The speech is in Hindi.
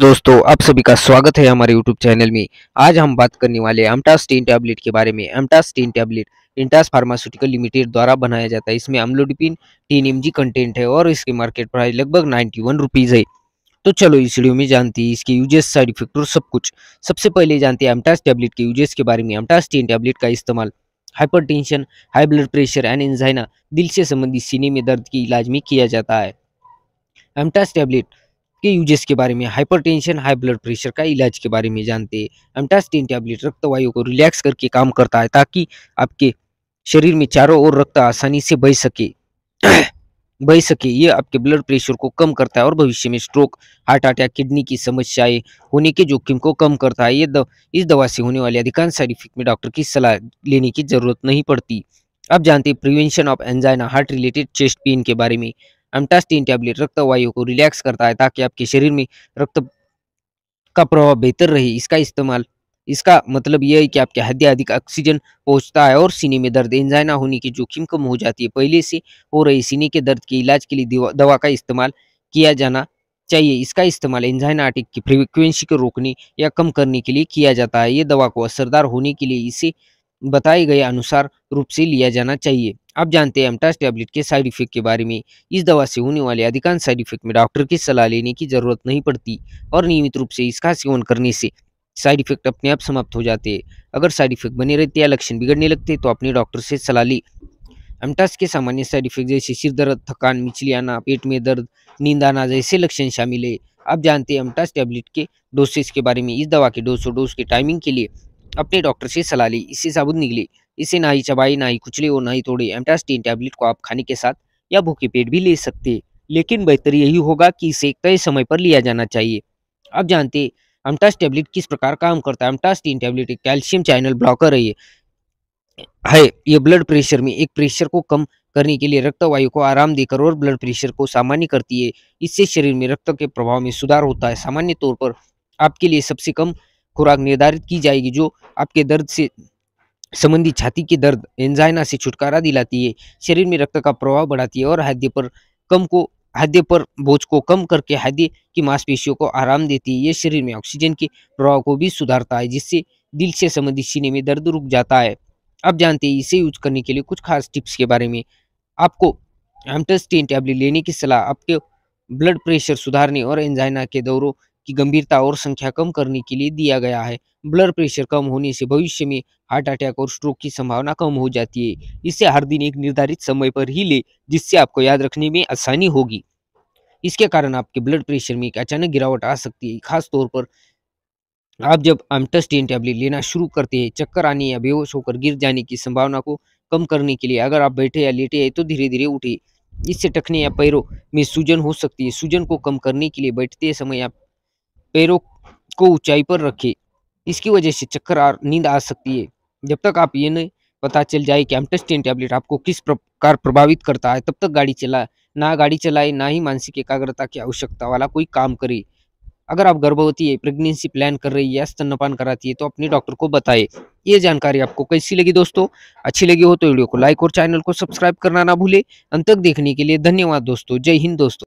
दोस्तों आप सभी का स्वागत है हमारे YouTube चैनल में आज हम बात करने वाले टीन टैबलेट के बारे में टीन टैबलेट इंटास फार्मास्यूटिकल लिमिटेड द्वारा बनाया जाता है इसमें अम्लोडिपिन टीन एम कंटेंट है और इसके मार्केट प्राइस लगभग नाइन्टी वन रुपीज़ है तो चलो इस वीडियो में जानती है इसके यूजेस साइड इफेक्ट और सब कुछ सबसे पहले जानते हैं अम्टास टैबलेट के यूजेस के बारे में टीन टैबलेट का इस्तेमाल hypertension high blood pressure and angina दिल से संबंधित सीने में दर्द के इलाज में किया जाता है एमटास टैबलेट के यूजेस के बारे में हाइपरटेंशन हाई ब्लड प्रेशर का इलाज के बारे में जानते हैं एम्टास्टीन टैबलेट रक्तवायु को रिलैक्स करके काम करता है ताकि आपके शरीर में चारों ओर रक्त आसानी से बह सके बह सके ये आपके ब्लड प्रेशर को कम करता है और भविष्य में स्ट्रोक हार्ट अटैक किडनी की समस्याएं होने के जोखिम को कम करता है ये दव, इस दवा से होने वाले अधिकांश साइड इफेक्ट में डॉक्टर की सलाह लेने की जरूरत नहीं पड़ती आप जानते हैं prevention of angina heart related chest pain के बारे में एमटास एमटास्टीन टैबलेट रक्त वायु को रिलैक्स करता है ताकि आपके शरीर में रक्त का प्रभाव बेहतर रहे इसका इस्तेमाल इसका मतलब यह है कि आपके हृदय अधिक ऑक्सीजन पहुंचता है और सीने में दर्द एंजाइना होने की जोखिम कम हो जाती है पहले से हो रही सीने के दर्द के इलाज के लिए दवा का इस्तेमाल किया जाना चाहिए इसका इस्तेमाल एंजाइना अटैक की फ्रिक्वेंसी को रोकने या कम करने के लिए किया जाता है ये दवा को असरदार होने के लिए इसे बताए गए अनुसार रूप से लिया जाना चाहिए अब जानते हैं एमटास टैबलेट के साइड इफेक्ट के बारे में इस दवा से होने वाले अधिकांश साइड इफेक्ट में डॉक्टर की सलाह लेने की जरूरत नहीं पड़ती और नियमित रूप से इसका सेवन करने से साइड इफेक्ट अपने आप समाप्त हो जाते हैं अगर साइड इफेक्ट बने रहते या लक्षण बिगड़ने लगते तो अपने डॉक्टर से सलाह ली एमटास के सामान्य साइड इफेक्ट जैसे सिर दर्द थकान मिचली आना पेट में दर्द नींद आना जैसे लक्षण शामिल है आप जानते हैं एमटास टैबलेट के डोसेज के बारे में इस दवा के डोज और डोज के टाइमिंग के लिए अपने डॉक्टर से सलाह ली इससे साबुत निकली इसे ना ही चबाई ना ही कुचली और ना ही तोड़े एमटास्टीन टैबलेट को आप खाने के साथ या भूखे पेट भी ले सकते लेकिन बेहतर यही होगा कि इसे तय समय पर लिया जाना चाहिए अब जानते एमटास टैबलेट किस प्रकार काम करता है एमटास्टीन टैबलेट एक कैल्शियम चैनल ब्लॉकर है है ये ब्लड प्रेशर में एक प्रेशर को कम करने के लिए रक्त वायु को आराम देकर और ब्लड प्रेशर को सामान्य करती है इससे शरीर में रक्त के प्रभाव में सुधार होता है सामान्य तौर पर आपके लिए सबसे कम खुराक निर्धारित की जाएगी जो आपके दर्द से संबंधित छाती के दर्द एंजाइना से छुटकारा दिलाती है शरीर में रक्त का प्रभाव बढ़ाती है और हृदय पर कम को हृदय पर बोझ को कम करके हृदय की मांसपेशियों को आराम देती है यह शरीर में ऑक्सीजन के प्रभाव को भी सुधारता है जिससे दिल से संबंधित सीने में दर्द रुक जाता है अब जानते हैं इसे यूज करने के लिए कुछ खास टिप्स के बारे में आपको एम्टस्टेन टैबलेट लेने की सलाह आपके ब्लड प्रेशर सुधारने और एंजाइना के दौरों की गंभीरता और संख्या कम करने के लिए दिया गया है ब्लड प्रेशर कम होने से भविष्य में हार्ट अटैक और स्ट्रोक की संभावना कम हो जाती है इसे हर दिन एक निर्धारित समय पर ही ले जिससे आपको याद रखने में आसानी होगी इसके कारण आपके ब्लड प्रेशर में एक अचानक गिरावट आ सकती है खासतौर पर आप जब आमटस्टेन टैबलेट लेना शुरू करते हैं चक्कर आने या बेहोश होकर गिर जाने की संभावना को कम करने के लिए अगर आप बैठे या लेटे हैं तो धीरे धीरे उठे इससे टखने या पैरों में सूजन हो सकती है सूजन को कम करने के लिए बैठते समय आप पैरों को ऊंचाई पर रखें इसकी वजह से चक्कर और नींद आ सकती है जब तक आप ये नहीं पता चल जाए कि एम्टस्टेन टैबलेट आपको किस प्रकार प्रभावित करता है तब तक गाड़ी चला ना गाड़ी चलाए ना ही मानसिक एकाग्रता की आवश्यकता वाला कोई काम करे अगर आप गर्भवती है प्रेगनेंसी प्लान कर रही है या स्तनपान कराती है तो अपने डॉक्टर को बताए ये जानकारी आपको कैसी लगी दोस्तों अच्छी लगी हो तो वीडियो को लाइक और चैनल को सब्सक्राइब करना ना भूले अंत तक देखने के लिए धन्यवाद दोस्तों जय हिंद दोस्तों